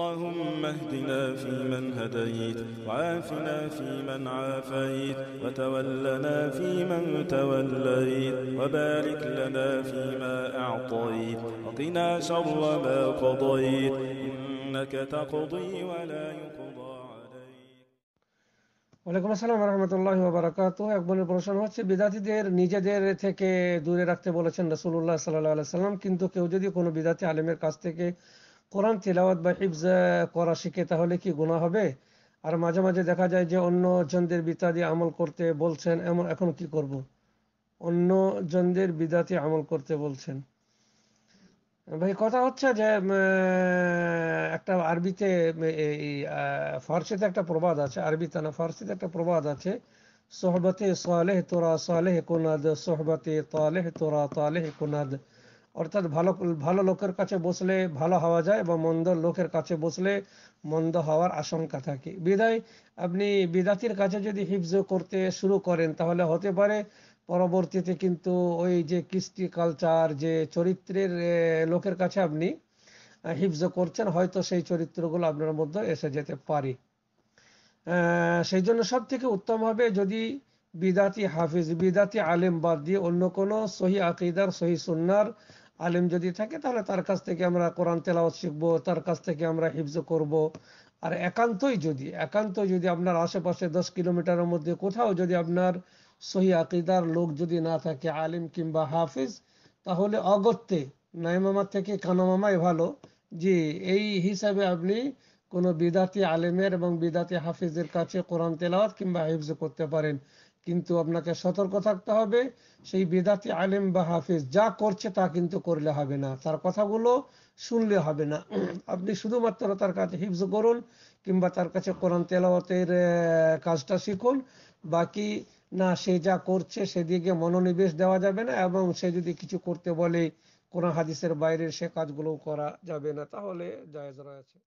اللهم اهدنا فيمن هديت وعافنا فيمن عافيت وتولنا فيمن توليت وبارك لنا فيما أعطيت وقنا شر ما قضيت إنك تقضي ولا يقضى ওয়ালাইকুম আসসালাম রহমতুল্লাহ বারাকাত এক প্রশ্ন হচ্ছে বিদাতিদের নিজেদের থেকে দূরে রাখতে বলেছেন রসুল্লাহ সাল্লাহ সাল্লাম কিন্তু কেউ যদি কোনো বিদাতি আলেমের কাছ থেকে কোরআন তেলাওয়াত বা হিফজ করা শিখে তাহলে কি গুণা হবে আর মাঝে মাঝে দেখা যায় যে অন্য জনদের বিতাদি আমল করতে বলছেন এমন এখন কি করব। অন্য জনদের বিদাতি আমল করতে বলছেন ভাই কথা হচ্ছে যে একটা আরবিতে এই ফার্সিতে একটা প্রবাদ আছে আরবিতে না ফার্সিতে একটা প্রবাদ আছে সোহবতে সালেহ তোরা সালেহ কোনাদ সোহবতে তালেহ তোরা তালেহ কোনাদ অর্থাৎ ভালো ভালো লোকের কাছে বসলে ভালো হওয়া যায় এবং মন্দ লোকের কাছে বসলে মন্দ হওয়ার আশঙ্কা থাকে বিদায় আপনি বিদাতির কাছে যদি হিফজ করতে শুরু করেন তাহলে হতে পারে পরবর্তীতে কিন্তু ওই যে কৃষ্টি কালচার যে চরিত্রের লোকের কাছে আপনি হিফজ করছেন হয়তো সেই চরিত্রগুলো আপনার মধ্যে এসে যেতে পারে সেই জন্য সব থেকে উত্তম হবে যদি বিদাতি হাফিজ বিদাতি আলেম বাদ দিয়ে অন্য কোনো সহি আকিদার সহি সুন্নার আলেম যদি থাকে তাহলে তার কাছ থেকে আমরা কোরআন তেলাওয়াত শিখব তার কাছ থেকে আমরা হিফজ করব আর একান্তই যদি একান্ত যদি আপনার আশেপাশে দশ কিলোমিটারের মধ্যে কোথাও যদি আপনার সহি আকিদার লোক যদি না থাকে আলিম কিংবা হাফিজ তাহলে অগত্যে নাইমামার থেকে কানামামাই ভালো যে এই হিসাবে আপনি কোন বিদাতি আলেমের এবং বিদাতি হাফিজের কাছে কোরআন তেলাওয়াত কিংবা হিফজ করতে পারেন কিন্তু আপনাকে সতর্ক থাকতে হবে সেই বেদাতি আলেম বা হাফিজ যা করছে তা কিন্তু করলে হবে না তার কথাগুলো শুনলে হবে না আপনি শুধুমাত্র তার কাছে হিফজ করুন কিংবা তার কাছে কোরআন তেলাওয়াতের কাজটা শিখুন বাকি না সে যা করছে সেদিকে মনোনিবেশ দেওয়া যাবে না এবং সে যদি কিছু করতে বলে কোন হাদিসের বাইরের সে কাজগুলো করা যাবে না তাহলে জায়জ রয়েছে